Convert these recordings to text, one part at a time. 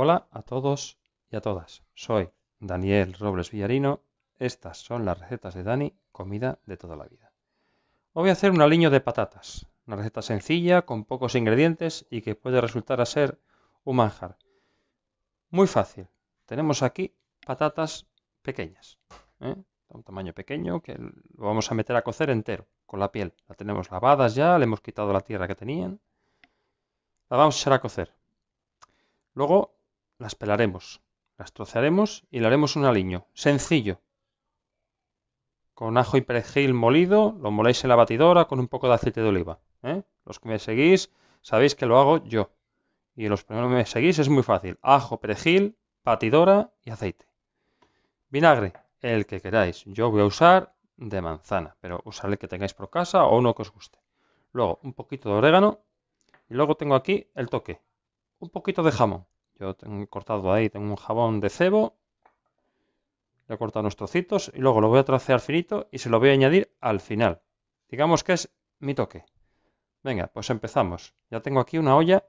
Hola a todos y a todas. Soy Daniel Robles Villarino. Estas son las recetas de Dani, comida de toda la vida. Hoy voy a hacer un aliño de patatas. Una receta sencilla, con pocos ingredientes y que puede resultar a ser un manjar. Muy fácil. Tenemos aquí patatas pequeñas. ¿eh? un tamaño pequeño que lo vamos a meter a cocer entero, con la piel. La tenemos lavadas ya, le hemos quitado la tierra que tenían. La vamos a echar a cocer. Luego las pelaremos, las trocearemos y le haremos un aliño. Sencillo. Con ajo y perejil molido, lo moléis en la batidora con un poco de aceite de oliva. ¿eh? Los que me seguís sabéis que lo hago yo. Y los primeros que me seguís es muy fácil. Ajo, perejil, batidora y aceite. Vinagre, el que queráis. Yo voy a usar de manzana, pero usaré el que tengáis por casa o uno que os guste. Luego un poquito de orégano y luego tengo aquí el toque. Un poquito de jamón. Yo tengo cortado ahí, tengo un jabón de cebo. Le he cortado unos trocitos y luego lo voy a tracear finito y se lo voy a añadir al final. Digamos que es mi toque. Venga, pues empezamos. Ya tengo aquí una olla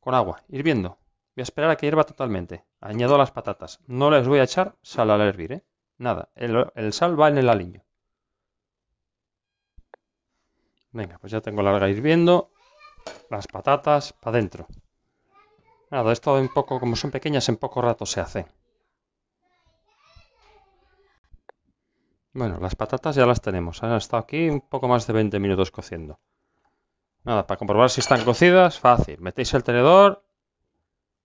con agua, hirviendo. Voy a esperar a que hierva totalmente. Añado las patatas. No les voy a echar sal al hervir, ¿eh? Nada, el, sal va en el aliño. Venga, pues ya tengo la larga hirviendo las patatas para adentro. Nada, esto en poco, como son pequeñas, en poco rato se hace. Bueno, las patatas ya las tenemos. Han estado aquí un poco más de 20 minutos cociendo. Nada, para comprobar si están cocidas, fácil. Metéis el tenedor.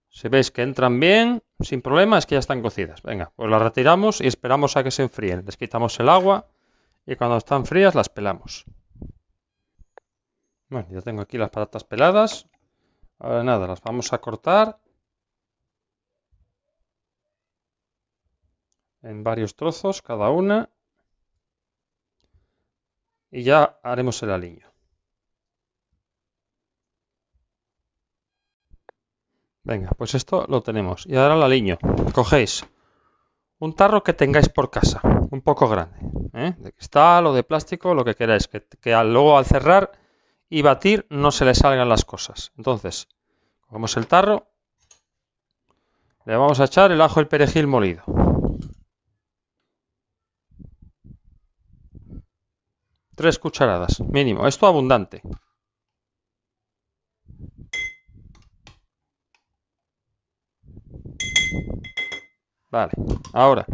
Si veis que entran bien, sin problema, es que ya están cocidas. Venga, pues las retiramos y esperamos a que se enfríen. Les quitamos el agua y cuando están frías las pelamos. Bueno, ya tengo aquí las patatas peladas. Ahora nada, las vamos a cortar en varios trozos cada una. Y ya haremos el aliño. Venga, pues esto lo tenemos. Y ahora el aliño. Cogéis un tarro que tengáis por casa, un poco grande, ¿eh? de cristal o de plástico, lo que queráis, que, que luego al cerrar y batir no se le salgan las cosas. Entonces, cogemos el tarro, le vamos a echar el ajo y el perejil molido. Tres cucharadas, mínimo. Esto abundante. Vale, ahora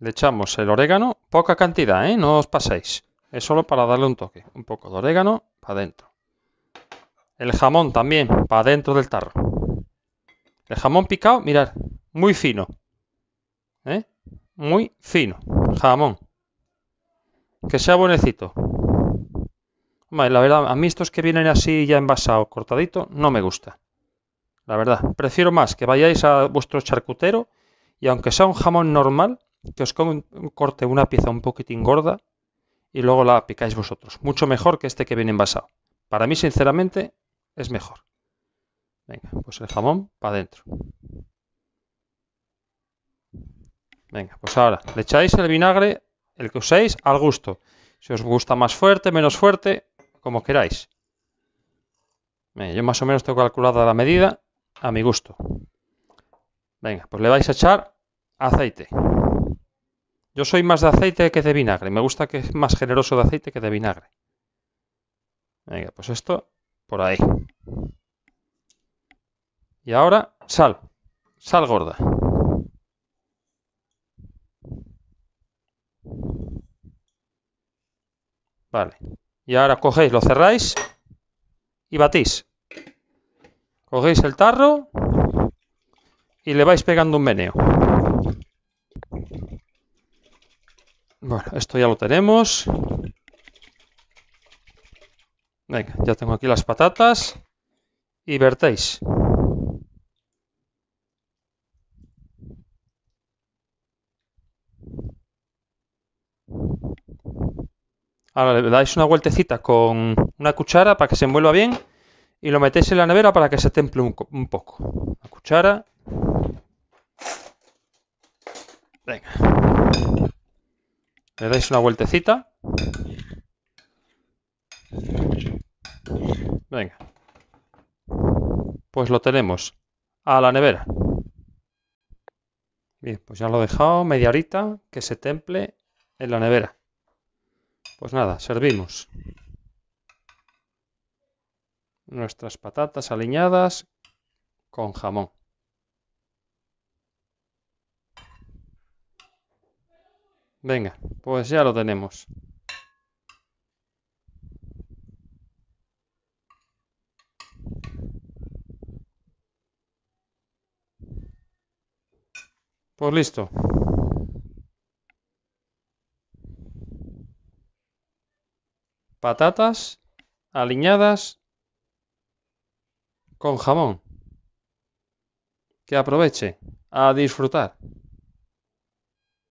le echamos el orégano, poca cantidad, ¿eh? No os paséis. Es solo para darle un toque. Un poco de orégano para adentro. El jamón también para adentro del tarro. El jamón picado, mirad, muy fino. ¿eh? Muy fino. Jamón. Que sea buenecito. la verdad, a mí estos que vienen así ya envasados, cortadito, no me gusta. La verdad, prefiero más que vayáis a vuestro charcutero y aunque sea un jamón normal, que os corte una pieza un poquitín gorda, y luego la picáis vosotros. Mucho mejor que este que viene envasado. Para mí, sinceramente, es mejor. Venga, pues el jamón para adentro. Venga, pues ahora le echáis el vinagre, el que uséis, al gusto. Si os gusta más fuerte, menos fuerte, como queráis. yo más o menos tengo calculada la medida a mi gusto. Venga, pues le vais a echar aceite. Yo soy más de aceite que de vinagre. Me gusta que es más generoso de aceite que de vinagre. Venga, pues esto por ahí. Y ahora sal. Sal gorda. Vale. Y ahora cogéis, lo cerráis y batís. Cogéis el tarro y le vais pegando un meneo. Bueno, esto ya lo tenemos. Venga, ya tengo aquí las patatas. Y vertéis. Ahora le dais una vueltecita con una cuchara para que se envuelva bien y lo metéis en la nevera para que se temple un, poco. La cuchara. Venga le dais una vueltecita. Venga. Pues lo tenemos a la nevera. Bien, pues ya lo he dejado media horita que se temple en la nevera. Pues nada, servimos nuestras patatas aliñadas con jamón. Venga, pues ya lo tenemos. Pues listo. Patatas aliñadas con jamón. Que aproveche a disfrutar.